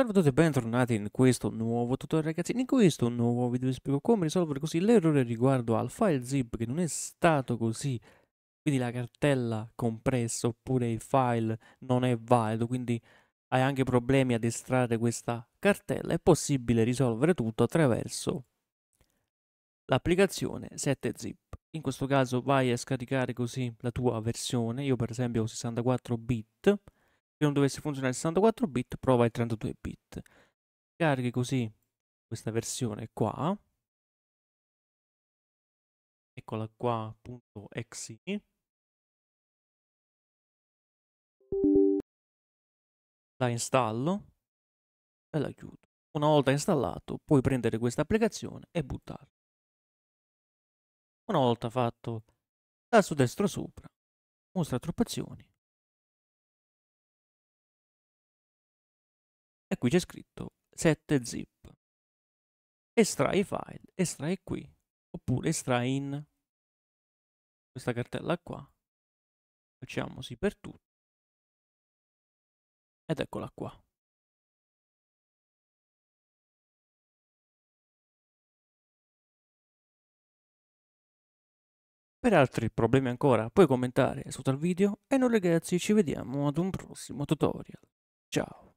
Salve a tutti e bentornati in questo nuovo tutorial ragazzi, in questo nuovo video vi spiego come risolvere così l'errore riguardo al file zip che non è stato così, quindi la cartella compressa oppure il file non è valido, quindi hai anche problemi ad estrarre questa cartella, è possibile risolvere tutto attraverso l'applicazione 7zip. In questo caso vai a scaricare così la tua versione, io per esempio ho 64 bit, non dovesse funzionare il 64 bit, prova il 32 bit. Carichi così questa versione qua. Eccola qua, punto .exe. La installo e la chiudo. Una volta installato, puoi prendere questa applicazione e buttarla. Una volta fatto, tasto destro sopra, mostra attrappazioni e qui c'è scritto 7 zip. Estrai file, estrai qui, oppure estrai in questa cartella qua. Facciamo sì per tutti. Ed eccola qua. Per altri problemi ancora puoi commentare sotto al video e noi ragazzi ci vediamo ad un prossimo tutorial. Ciao!